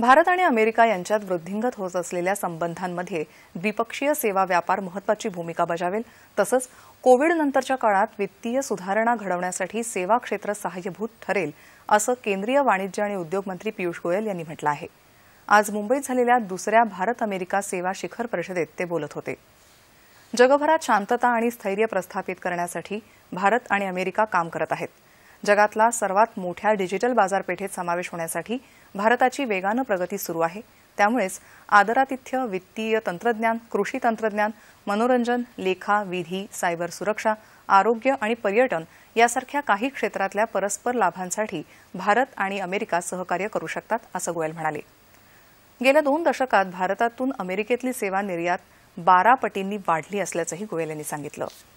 भारत आणि अमेरिका यांच्यात वृद्धिंगत होत असलेल्या संबंधांमध्ये द्विपक्षीय सेवा व्यापार महत्वाची भूमिका बजावेल तसंच कोविडनंतरच्या काळात वित्तीय सुधारणा घडवण्यासाठी सेवा क्षेत्र सहाय्यभूत ठरेल असं केंद्रीय वाणिज्य आणि उद्योग मंत्री पियुष गोयल यांनी म्हटलं आहे आज मुंबईत झालेल्या दुसऱ्या भारत अमेरिका सेवा शिखर परिषदेत ते बोलत होते जगभरात शांतता आणि स्थैर्य प्रस्थापित करण्यासाठी भारत आणि अमेरिका काम करत आहेत जगातला सर्वात मोठ्या डिजिटल बाजारपेठेत समावेश होण्यासाठी भारताची वेगानं प्रगती सुरू आहे त्यामुळेच आदरातिथ्य वित्तीय तंत्रज्ञान कृषी तंत्रज्ञान मनोरंजन लेखा विधी सायबर सुरक्षा आरोग्य आणि पर्यटन यासारख्या काही क्षेत्रातल्या परस्पर लाभांसाठी भारत आणि अमेरिका सहकार्य करू शकतात असं गोयल म्हणाले गेल्या दोन दशकात भारतातून अमेरिकेतली सेवा निर्यात बारा पटींनी वाढली असल्याचंही गोयल यांनी सांगितलं